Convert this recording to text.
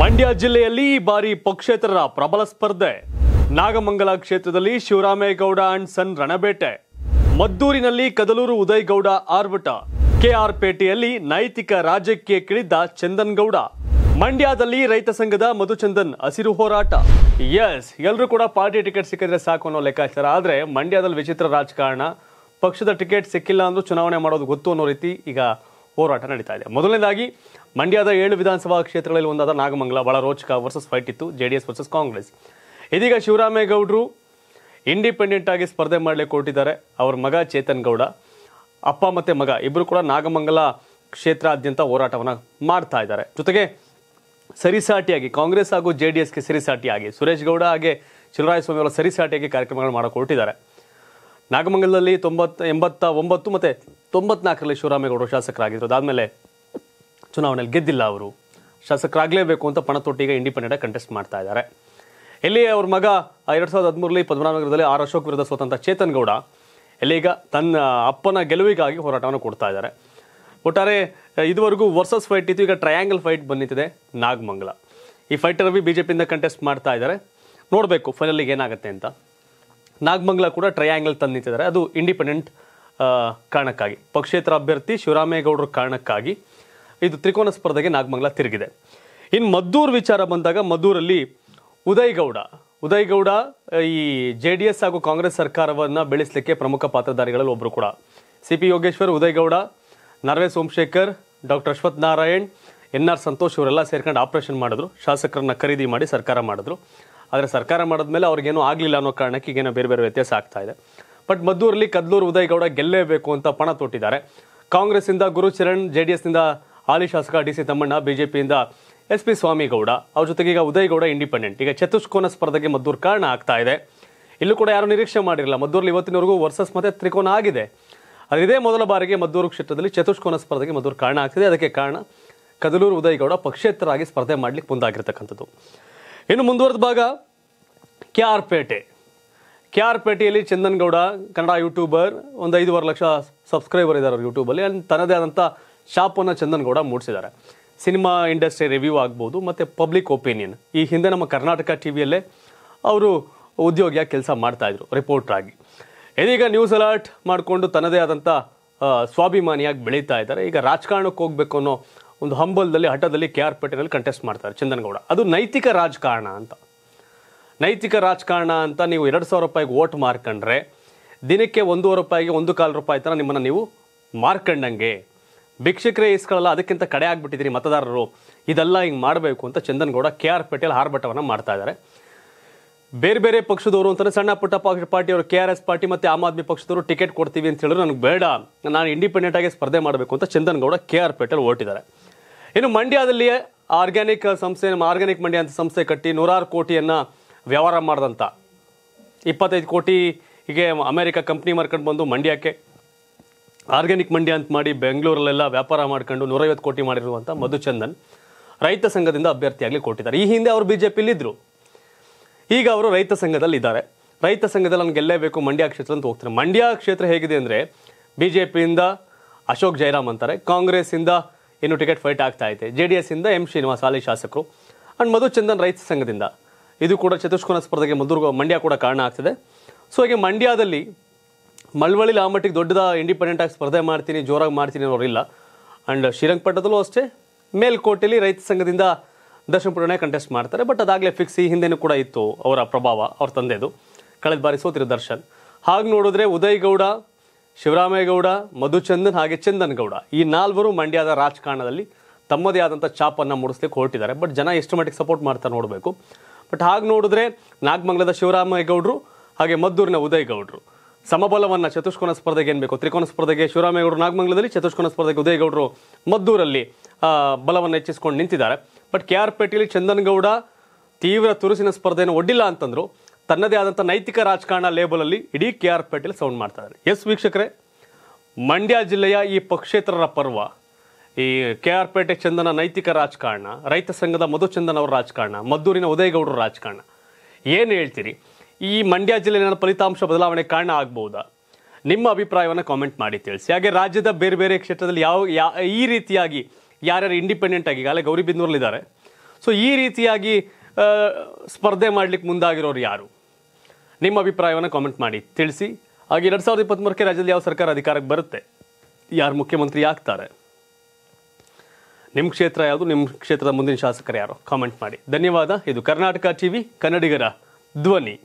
ಮಂಡ್ಯ ಜಿಲ್ಲೆಯಲ್ಲಿ ಈ ಬಾರಿ ಪಕ್ಷೇತರರ ಪ್ರಬಲ ಸ್ಪರ್ಧೆ ನಾಗಮಂಗಲ ಕ್ಷೇತ್ರದಲ್ಲಿ ಶಿವರಾಮೇಗೌಡ ಅಂಡ್ ಸನ್ ರಣಬೇಟೆ ಮದ್ದೂರಿನಲ್ಲಿ ಕದಲೂರು ಉದಯ್ಗೌಡ ಆರ್ಭಟ ಕೆಆರ್ ಪೇಟೆಯಲ್ಲಿ ನೈತಿಕ ರಾಜಕೀಯಕ್ಕಿಳಿದ್ದ ಚಂದನ್ಗೌಡ ಚಂದನ್ ಗೌಡ ಮಂಡ್ಯದಲ್ಲಿ ರೈತ ಸಂಘದ ಮಧುಚಂದನ್ ಹಸಿರು ಹೋರಾಟ ಎಸ್ ಎಲ್ಲರೂ ಕೂಡ ಪಾರ್ಟಿ ಟಿಕೆಟ್ ಸಿಕ್ಕಿದ್ರೆ ಸಾಕು ಅನ್ನೋ ಲೆಕ್ಕಾಚಾರ ಆದರೆ ಮಂಡ್ಯದಲ್ಲಿ ವಿಚಿತ್ರ ರಾಜಕಾರಣ ಪಕ್ಷದ ಟಿಕೆಟ್ ಸಿಕ್ಕಿಲ್ಲ ಅಂದ್ರೂ ಚುನಾವಣೆ ಮಾಡೋದು ಗೊತ್ತು ಅನ್ನೋ ರೀತಿ ಈಗ ಹೋರಾಟ ನಡೀತಾ ಇದೆ ಮೊದಲನೇದಾಗಿ ಮಂಡ್ಯದ ಏಳು ವಿಧಾನಸಭಾ ಕ್ಷೇತ್ರಗಳಲ್ಲಿ ಒಂದಾದ ನಾಗಮಂಗಲ ಬಹಳ ರೋಚಕ ವರ್ಸಸ್ ಫೈಟ್ ಇತ್ತು J D S versus Congress ಇದೀಗ ಶಿವರಾಮೇಗೌಡರು ಇಂಡಿಪೆಂಡೆಂಟ್ ಆಗಿ ಸ್ಪರ್ಧೆ ಮಾಡಲಿಕ್ಕೆ ಕೊಟ್ಟಿದ್ದಾರೆ ಅವರ ಮಗ ಚೇತನ್ ಗೌಡ ಅಪ್ಪ ಮತ್ತು ಮಗ ಇಬ್ಬರು ಕೂಡ ನಾಗಮಂಗಲ ಕ್ಷೇತ್ರಾದ್ಯಂತ ಹೋರಾಟವನ್ನು ಮಾಡ್ತಾ ಇದ್ದಾರೆ ಜೊತೆಗೆ ಸರಿಸಾಟಿಯಾಗಿ ಕಾಂಗ್ರೆಸ್ ಹಾಗೂ ಜೆ ಡಿ ಎಸ್ಗೆ ಸರಿಸಾಟಿಯಾಗಿ ಸುರೇಶ್ ಗೌಡ ಹಾಗೆ ಚಿಲರಾಯಸ್ವಾಮಿ ಅವರ ಸರಿಸಾಟಿಯಾಗಿ ಕಾರ್ಯಕ್ರಮಗಳು ಮಾಡಿಕೊಟ್ಟಿದ್ದಾರೆ ನಾಗಮಂಗಲದಲ್ಲಿ ತೊಂಬತ್ತು ಎಂಬತ್ತ ಒಂಬತ್ತು ಮತ್ತು ತೊಂಬತ್ನಾಲ್ಕರಲ್ಲಿ ಶಿವರಾಮೇಗೌಡರು ಶಾಸಕರಾಗಿದ್ದರು ಅದಾದಮೇಲೆ ಚುನಾವಣೆಯಲ್ಲಿ ಗೆದ್ದಿಲ್ಲ ಅವರು ಶಾಸಕರಾಗಲೇಬೇಕು ಅಂತ ಪಣತೊಟ್ಟಿಗೆ ಇಂಡಿಪೆಂಡೆಂಟಾಗಿ ಕಂಟೆಸ್ಟ್ ಮಾಡ್ತಾ ಇದ್ದಾರೆ ಎಲ್ಲಿ ಅವ್ರ ಮಗ ಎರಡು ಸಾವಿರದ ಹದಿಮೂರರಲ್ಲಿ ಪದ್ಮನಾಭನಗರದಲ್ಲಿ ಆರ್ ಅಶೋಕ್ ವಿರುದ್ಧ ಸ್ವತಂತ್ರ ಚೇತನ್ ಗೌಡ ಎಲ್ಲಿಗ ತನ್ನ ಅಪ್ಪನ ಗೆಲುವಿಗಾಗಿ ಹೋರಾಟವನ್ನು ಕೊಡ್ತಾ ಇದ್ದಾರೆ ಒಟ್ಟಾರೆ ಇದುವರೆಗೂ ವರ್ಸಸ್ ಫೈಟ್ ಇತ್ತು ಈಗ ಟ್ರಯಾಂಗಲ್ ಫೈಟ್ ಬಂದಿದೆ ನಾಗಮಂಗಲ ಈ ಫೈಟರ್ ರವಿ ಬಿ ಜೆ ಪಿಯಿಂದ ಕಂಟೆಸ್ಟ್ ಮಾಡ್ತಾ ಇದ್ದಾರೆ ನೋಡಬೇಕು ಫೈನಲಿಗೆ ಏನಾಗುತ್ತೆ ಅಂತ ನಾಗಮಂಗಲ ಕೂಡ ಟ್ರಯಾಂಗಲ್ ತಂದು ನಿಂತಿದ್ದಾರೆ ಅದು ಇಂಡಿಪೆಂಡೆಂಟ್ ಕಾರಣಕ್ಕಾಗಿ ಪಕ್ಷೇತರ ಅಭ್ಯರ್ಥಿ ಶಿವರಾಮೇಗೌಡರ ಕಾರಣಕ್ಕಾಗಿ ಇದು ತ್ರಿಕೋನ ಸ್ಪರ್ಧೆಗೆ ನಾಗಮಂಗಲ ತಿರುಗಿದೆ ಇನ್ನು ಮದ್ದೂರು ವಿಚಾರ ಬಂದಾಗ ಮದ್ದೂರಲ್ಲಿ ಉದಯಗೌಡ ಉದಯಗೌಡ ಈ ಜೆ ಡಿ ಎಸ್ ಹಾಗೂ ಕಾಂಗ್ರೆಸ್ ಸರ್ಕಾರವನ್ನು ಬೆಳೆಸಲಿಕ್ಕೆ ಪ್ರಮುಖ ಪಾತ್ರಧಾರಿಗಳಲ್ಲಿ ಒಬ್ಬರು ಕೂಡ ಸಿ ಪಿ ಯೋಗೇಶ್ವರ್ ಉದಯ್ಗೌಡ ನರ್ವೆ Somashekar doctor Ashwath Narayan N R Santosh ಇವರೆಲ್ಲ ಸೇರ್ಕೊಂಡು ಆಪರೇಷನ್ ಮಾಡಿದ್ರು ಶಾಸಕರನ್ನ ಖರೀದಿ ಮಾಡಿ ಸರ್ಕಾರ ಮಾಡಿದ್ರು ಆದರೆ ಸರ್ಕಾರ ಮಾಡಿದ್ಮೇಲೆ ಅವ್ರಿಗೇನೂ ಆಗಲಿಲ್ಲ ಅನ್ನೋ ಕಾರಣಕ್ಕೆ ಈಗೇನೋ ಬೇರೆ ಬೇರೆ ವ್ಯತ್ಯಾಸ ಆಗ್ತಾ ಇದೆ ಬಟ್ ಮದ್ದೂರಲ್ಲಿ ಕದ್ಲೂರು ಉದಯಗೌಡ ಗೆಲ್ಲೇಬೇಕು ಅಂತ ಪಣ ತೊಟ್ಟಿದ್ದಾರೆ ಕಾಂಗ್ರೆಸ್ನಿಂದ ಗುರುಚರಣ್ ಚರಣ್ ಜೆ ಡಿ ಎಸ್ನಿಂದ ಹಾಲಿ ಶಾಸಕ ಡಿ ಸಿ ತಮ್ಮಣ್ಣ ಬಿಜೆಪಿಯಿಂದ ಎಸ್ ಪಿ ಸ್ವಾಮಿಗೌಡ ಅವ್ರ ಜೊತೆಗೆ ಈಗ ಉದಯಗೌಡ ಇಂಡಿಪೆಂಡೆಂಟ್ ಈಗ ಚತುಷ್ಕೋನ ಸ್ಪರ್ಧೆಗೆ ಮದ್ದೂರು ಕಾರಣ ಆಗ್ತಾ ಇದೆ ಇಲ್ಲೂ ಕೂಡ ಯಾರು ನಿರೀಕ್ಷೆ ಮಾಡಿರಲಿಲ್ಲ ಮದ್ದೂರಲ್ಲಿ ಇವತ್ತಿನವರೆಗೂ ವರ್ಸಸ್ ಮತ್ತೆ ತ್ರಿಕೋನ ಆಗಿದೆ ಅದು ಇದೇ ಮೊದಲ ಬಾರಿಗೆ ಮದ್ದೂರು ಕ್ಷೇತ್ರದಲ್ಲಿ ಚತುಷ್ಕೋನ ಸ್ಪರ್ಧೆಗೆ ಮದ್ದೂರು ಕಾರಣ ಆಗ್ತಿದೆ ಅದಕ್ಕೆ ಕಾರಣ ಕದಲೂರು ಉದಯಗೌಡ ಪಕ್ಷೇತರಾಗಿ ಸ್ಪರ್ಧೆ ಮಾಡಲಿಕ್ಕೆ ಮುಂದಾಗಿರ್ತಕ್ಕಂಥದ್ದು ಇನ್ನು ಮುಂದುವರೆದ ಭಾಗ K R Pete K R ಪೇಟೆಯಲ್ಲಿ ಚಂದನ್ ಗೌಡ ಕನ್ನಡ ಯೂಟ್ಯೂಬರ್ ಒಂದು ಐದುವರೆ ಲಕ್ಷ ಸಬ್ಸ್ಕ್ರೈಬರ್ ಇದ್ದಾರೆ ಅವ್ರ ಯೂಟ್ಯೂಬಲ್ಲಿ ಅಲ್ಲಿ ತನ್ನದೇ ಆದಂಥ ಶಾಪನ್ನು ಚಂದನ್ ಗೌಡ ಮೂಡಿಸಿದ್ದಾರೆ ಸಿನಿಮಾ ಇಂಡಸ್ಟ್ರಿ ರಿವ್ಯೂ ಆಗ್ಬೋದು ಮತ್ತು ಪಬ್ಲಿಕ್ ಒಪಿನಿಯನ್ ಈ ಹಿಂದೆ ನಮ್ಮ ಕರ್ನಾಟಕ ಟಿ ವಿಯಲ್ಲೇ ಅವರು ಉದ್ಯೋಗಿಯಾಗಿ ಕೆಲಸ ಮಾಡ್ತಾಯಿದ್ರು ರಿಪೋರ್ಟ್ರಾಗಿ ಇದೀಗ ನ್ಯೂಸ್ ಅಲರ್ಟ್ ಮಾಡಿಕೊಂಡು ತನ್ನದೇ ಆದಂಥ ಸ್ವಾಭಿಮಾನಿಯಾಗಿ ಬೆಳೀತಾ ಇದ್ದಾರೆ ಈಗ ರಾಜಕಾರಣಕ್ಕೆ ಹೋಗಬೇಕು ಅನ್ನೋ ಒಂದು ಹಂಬಲದಲ್ಲಿ ಹಠದಲ್ಲಿ ಕೆ ಆರ್ ಪೇಟೆಯಲ್ಲಿ ಕಂಟೆಸ್ಟ್ ಮಾಡ್ತಾರೆ ಚಂದನ್ ಗೌಡ ಅದು ನೈತಿಕ ರಾಜಕಾರಣ ಅಂತ ನೈತಿಕ ರಾಜಕಾರಣ ಅಂತ ನೀವು ಎರಡು ಸಾವಿರ ರೂಪಾಯಿಗೆ ಓಟ್ ಮಾರ್ಕೊಂಡ್ರೆ ದಿನಕ್ಕೆ ಒಂದೂವರೆ ರೂಪಾಯಿಗೆ ಒಂದು ಕಾಲು ರೂಪಾಯಿ ಥರ ನಿಮ್ಮನ್ನು ನೀವು ಮಾರ್ಕೊಂಡಂಗೆ ಭಿಕ್ಷಕರೇ ಇಸ್ಕೊಳ್ಳಲ್ಲ ಅದಕ್ಕಿಂತ ಕಡೆ ಆಗಿಬಿಟ್ಟಿದ್ದೀರಿ ಮತದಾರರು ಇದೆಲ್ಲ ಹಿಂಗೆ ಮಾಡಬೇಕು ಅಂತ ಚಂದನ್ಗೌಡ ಕೆ ಆರ್ ಪೇಟೇಲ್ ಆರ್ಭಟವನ್ನು ಮಾಡ್ತಾ ಇದ್ದಾರೆ ಬೇರೆ ಬೇರೆ ಪಕ್ಷದವರು ಅಂತಲೇ ಸಣ್ಣ ಪುಟ್ಟ ಪಕ್ಷ ಪಾರ್ಟಿಯವರು ಕೆ ಆರ್ ಎಸ್ ಪಾರ್ಟಿ ಮತ್ತು ಆಮ್ ಆದ್ಮಿ ಪಕ್ಷದವರು ಟಿಕೆಟ್ ಕೊಡ್ತೀವಿ ಅಂತ ಹೇಳಿದ್ರು ನನಗೆ ಬೇಡ ನಾನು ಇಂಡಿಪೆಂಡೆಂಟಾಗಿ ಸ್ಪರ್ಧೆ ಮಾಡಬೇಕು ಅಂತ ಚಂದನ್ಗೌಡ ಕೆ ಆರ್ ಪೇಟೇಲ್ ಓಟಿದ್ದಾರೆ ಇನ್ನು ಮಂಡ್ಯದಲ್ಲಿಯೇ ಆರ್ಗ್ಯಾನಿಕ್ ಸಂಸ್ಥೆ ಆರ್ಗ್ಯಾನಿಕ್ ಮಂಡ್ಯ ಅಂತ ಸಂಸ್ಥೆ ಕಟ್ಟಿ ನೂರಾರು ಕೋಟಿಯನ್ನು ವ್ಯವಹಾರ ಮಾಡಿದಂಥ ಇಪ್ಪತ್ತೈದು ಕೋಟಿ ಹೀಗೆ ಅಮೇರಿಕ ಕಂಪ್ನಿ ಮಾರ್ಕೊಂಡು ಬಂದು ಮಂಡ್ಯಕ್ಕೆ ಆರ್ಗ್ಯಾನಿಕ್ ಮಂಡ್ಯ ಅಂತ ಮಾಡಿ ಬೆಂಗಳೂರಲ್ಲೆಲ್ಲ ವ್ಯಾಪಾರ ಮಾಡ್ಕೊಂಡು ನೂರೈವತ್ತು ಕೋಟಿ ಮಾಡಿರುವಂಥ ಮಧುಚಂದನ್ ರೈತ ಸಂಘದಿಂದ ಅಭ್ಯರ್ಥಿಯಾಗಲಿ ಕೊಟ್ಟಿದ್ದಾರೆ ಈ ಹಿಂದೆ ಅವರು ಬಿ ಜೆ ಪಿಲಿದ್ದರು ಈಗ ಅವರು ರೈತ ಸಂಘದಲ್ಲಿದ್ದಾರೆ ರೈತ ಸಂಘದಲ್ಲಿ ನನಗೆ ಬೇಕು ಮಂಡ್ಯ ಕ್ಷೇತ್ರ ಅಂತ ಹೋಗ್ತಾರೆ ಮಂಡ್ಯ ಕ್ಷೇತ್ರ ಹೇಗಿದೆ ಅಂದರೆ ಬಿ ಜೆ ಪಿಯಿಂದ ಅಶೋಕ್ ಜೈರಾಮ್ ಅಂತಾರೆ ಕಾಂಗ್ರೆಸ್ಸಿಂದ ಇನ್ನು ಟಿಕೆಟ್ ಫೈಟ್ ಆಗ್ತಾ ಇದೆ ಜೆ ಡಿ ಎಸ್ಸಿಂದ ಎಂ ಶ್ರೀನಿವಾಸ ಹಾಲಿ ಶಾಸಕರು ಆ್ಯಂಡ್ ಮಧುಚಂದನ್ ರೈತ ಸಂಘದಿಂದ ಇದು ಕೂಡ ಚತುಷ್ಕೋನ ಸ್ಪರ್ಧೆಗೆ ಮುಂದುವರೆಗುವ ಮಂಡ್ಯ ಕೂಡ ಕಾರಣ ಆಗ್ತಿದೆ ಸೊ ಹಾಗೆ ಮಂಡ್ಯದಲ್ಲಿ ಮಳವಳ್ಳಿ ಆ ಮಟ್ಟಿಗೆ ದೊಡ್ಡದ ಇಂಡಿಪೆಂಡೆಂಟ್ ಆಗಿ ಸ್ಪರ್ಧೆ ಮಾಡ್ತೀನಿ ಜೋರಾಗಿ ಮಾಡ್ತೀನಿ ಅನ್ನೋರಿಲ್ಲ ಆ್ಯಂಡ್ ಶ್ರೀರಂಗಪಟ್ಟಣದಲ್ಲೂ ಅಷ್ಟೇ ಮೇಲ್ಕೋಟೆಯಲ್ಲಿ ರೈತ ಸಂಘದಿಂದ ದರ್ಶನ ಪುರಾಣೆ ಕಂಟೆಸ್ಟ್ ಮಾಡ್ತಾರೆ ಬಟ್ ಅದಾಗಲೇ ಫಿಕ್ಸ್ ಈ ಹಿಂದೆನೂ ಕೂಡ ಇತ್ತು ಅವರ ಪ್ರಭಾವ ಅವ್ರ ತಂದೆದು ಕಳೆದ ಬಾರಿ ಸೋತಿರೋ ದರ್ಶನ್ ಹಾಗೆ ನೋಡಿದ್ರೆ ಉದಯ್ ಗೌಡ ಗೌಡ ಮಧುಚಂದನ್ ಹಾಗೆ ಚಂದನ್ ಗೌಡ ಈ ನಾಲ್ವರು ಮಂಡ್ಯದ ರಾಜಕಾರಣದಲ್ಲಿ ತಮ್ಮದೇ ಆದಂಥ ಚಾಪನ್ನು ಮೂಡಿಸ್ಲಿಕ್ಕೆ ಹೊರಟಿದ್ದಾರೆ ಬಟ್ ಜನ ಎಷ್ಟು ಮಟ್ಟಿಗೆ ಸಪೋರ್ಟ್ ಮಾಡ್ತಾರೆ ನೋಡಬೇಕು ಬಟ್ ಹಾಗೆ ನೋಡಿದ್ರೆ ನಾಗಮಂಗಲದ ಶಿವರಾಮೇಗೌಡರು ಹಾಗೆ ಮದ್ದೂರಿನ ಉದಯ್ ಗೌಡರು ಸಮಬಲವನ್ನು ಚತುಷ್ಕೋನ ಸ್ಪರ್ಧೆಗೆ ಏನು ಬೇಕು ತ್ರಿಕೋನ ಸ್ಪರ್ಧೆಗೆ ಶಿವರಾಮೇಗೌಡರು ನಾಗಮಂಗಲದಲ್ಲಿ ಚತುಷ್ಕೋನ ಸ್ಪರ್ಧೆಗೆ ಉದಯ್ ಗೌಡರು ಮದ್ದೂರಲ್ಲಿ ಬಲವನ್ನು ಹೆಚ್ಚಿಸ್ಕೊಂಡು ನಿಂತಿದ್ದಾರೆ ಬಟ್ ಕೆ ಆರ್ ಪೇಟೆಯಲ್ಲಿ ಚಂದನ್ಗೌಡ ತೀವ್ರ ತುರುಸಿನ ಸ್ಪರ್ಧೆಯನ್ನು ಒಡ್ಡಿಲ್ಲ ಅಂತಂದ್ರು ತನ್ನದೇ ಆದಂಥ ನೈತಿಕ ರಾಜಕಾರಣ ಲೇಬಲಲ್ಲಿ ಇಡೀ ಕೆ ಆರ್ ಪೇಟೆಯಲ್ಲಿ ಸೌಂಡ್ ಮಾಡ್ತಾ ಇದ್ದಾರೆ ಎಸ್ ವೀಕ್ಷಕರೇ ಮಂಡ್ಯ ಜಿಲ್ಲೆಯ ಈ ಪಕ್ಷೇತರರ ಪರ್ವ ಈ ಕೆ ಆರ್ ಪೇಟೆ ಚಂದನ ನೈತಿಕ ರಾಜಕಾರಣ ರೈತ ಸಂಘದ ಮಧುಚಂದನ್ ಅವರ ರಾಜಕಾರಣ ಮದ್ದೂರಿನ ಉದಯಗೌಡರ ರಾಜಕಾರಣ ಏನು ಹೇಳ್ತೀರಿ ಈ ಮಂಡ್ಯ ಜಿಲ್ಲೆಯ ಫಲಿತಾಂಶ ಬದಲಾವಣೆ ಕಾರಣ ಆಗ್ಬೌದಾ ನಿಮ್ಮ ಅಭಿಪ್ರಾಯವನ್ನು ಕಾಮೆಂಟ್ ಮಾಡಿ ತಿಳಿಸಿ ಹಾಗೆ ರಾಜ್ಯದ ಬೇರೆ ಬೇರೆ ಕ್ಷೇತ್ರದಲ್ಲಿ ಯಾವ ಈ ರೀತಿಯಾಗಿ ಯಾರ್ಯಾರು ಇಂಡಿಪೆಂಡೆಂಟ್ ಆಗಿ ಈಗಾಗಲೇ ಗೌರಿಬಿಂದೂರಲ್ಲಿದ್ದಾರೆ ಸೊ ಈ ರೀತಿಯಾಗಿ ಸ್ಪರ್ಧೆ ಮಾಡಲಿಕ್ಕೆ ಮುಂದಾಗಿರೋರು ಯಾರು ನಿಮ್ಮ ಅಭಿಪ್ರಾಯವನ್ನು ಕಾಮೆಂಟ್ ಮಾಡಿ ತಿಳಿಸಿ ಹಾಗೆ ಎರಡು ಸಾವಿರದ ಇಪ್ಪತ್ತ್ಮೂರಕ್ಕೆ ರಾಜ್ಯದಲ್ಲಿ ಯಾವ ಸರ್ಕಾರ ಅಧಿಕಾರಕ್ಕೆ ಬರುತ್ತೆ ಯಾರು ಮುಖ್ಯಮಂತ್ರಿ ಆಗ್ತಾರೆ ನಿಮ್ಮ ಕ್ಷೇತ್ರ ಯಾವುದು ನಿಮ್ಮ ಕ್ಷೇತ್ರದ ಮುಂದಿನ ಶಾಸಕರು ಯಾರು ಕಾಮೆಂಟ್ ಮಾಡಿ ಧನ್ಯವಾದ ಇದು ಕರ್ನಾಟಕ ಟಿವಿ ಕನ್ನಡಿಗರ ಧ್ವನಿ